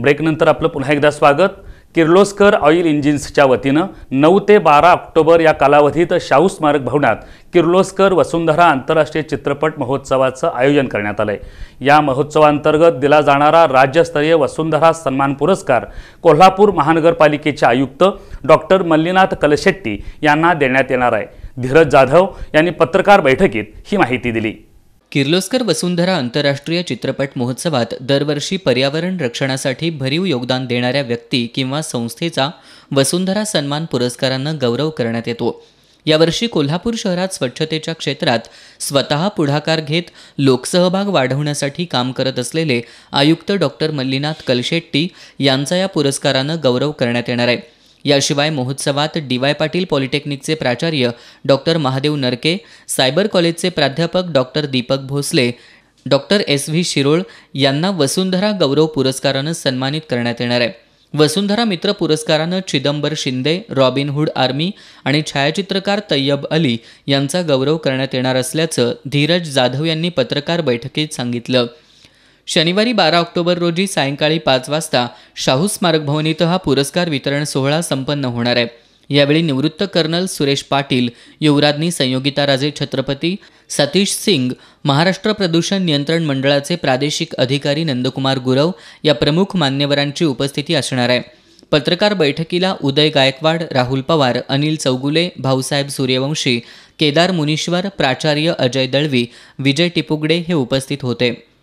ब्रेकनंतर आपलं पुन्हा एकदा स्वागत किर्लोस्कर ऑइल इंजिन्सच्या वतीनं नऊ ते बारा ऑक्टोबर या कालावधीत शाहू स्मारक भवनात किर्लोस्कर वसुंधरा आंतरराष्ट्रीय चित्रपट महोत्सवाचं आयोजन करण्यात आलं आहे या महोत्सवांतर्गत दिला जाणारा राज्यस्तरीय वसुंधरा सन्मान पुरस्कार कोल्हापूर महानगरपालिकेचे आयुक्त डॉक्टर मल्लीनाथ कलशेट्टी यांना देण्यात येणार आहे धीरज जाधव यांनी पत्रकार बैठकीत ही माहिती दिली किर्लोस्कर वसुंधरा आंतरराष्ट्रीय चित्रपट महोत्सवात दरवर्षी पर्यावरण रक्षणासाठी भरीव योगदान देणाऱ्या व्यक्ती किंवा संस्थेचा वसुंधरा सन्मान पुरस्कारानं गौरव करण्यात येतो यावर्षी कोल्हापूर शहरात स्वच्छतेच्या क्षेत्रात स्वतः पुढाकार घेत लोकसहभाग वाढवण्यासाठी काम करत असलेले आयुक्त डॉक्टर मल्लीनाथ कलशेट्टी यांचा या पुरस्कारानं गौरव करण्यात येणार आहे याशिवाय महोत्सवात डी वाय पाटील पॉलिटेक्निकचे प्राचार्य डॉक्टर महादेव नरके सायबर कॉलेजचे प्राध्यापक doctor Deepak Bhosale doctor S V Shirol यांना वसुंधरा गौरव पुरस्कारानं सन्मानित करण्यात येणार आहे वसुंधरा मित्र पुरस्कारानं चिदंबर शिंदे रॉबिनहूड आर्मी आणि छायाचित्रकार तय्यब अली यांचा गौरव करण्यात येणार असल्याचं धीरज जाधव यांनी पत्रकार बैठकीत सांगितलं शनिवारी बारा ऑक्टोबर रोजी सायंकाळी पाच वाजता शाहू स्मारक भवन इथं हा पुरस्कार वितरण सोहळा संपन्न होणार आहे यावेळी निवृत्त कर्नल सुरेश पाटील युवराज्ञी संयोगिता राजे छत्रपती सतीश सिंग महाराष्ट्र प्रदूषण नियंत्रण मंडळाचे प्रादेशिक अधिकारी नंदकुमार गुरव या प्रमुख मान्यवरांची उपस्थिती असणार आहे पत्रकार बैठकीला उदय गायकवाड राहुल पवार अनिल चौगुले भाऊसाहेब सूर्यवंशी केदार मुनीश्वर प्राचार्य अजय दळवी विजय टिपुगडे हे उपस्थित होते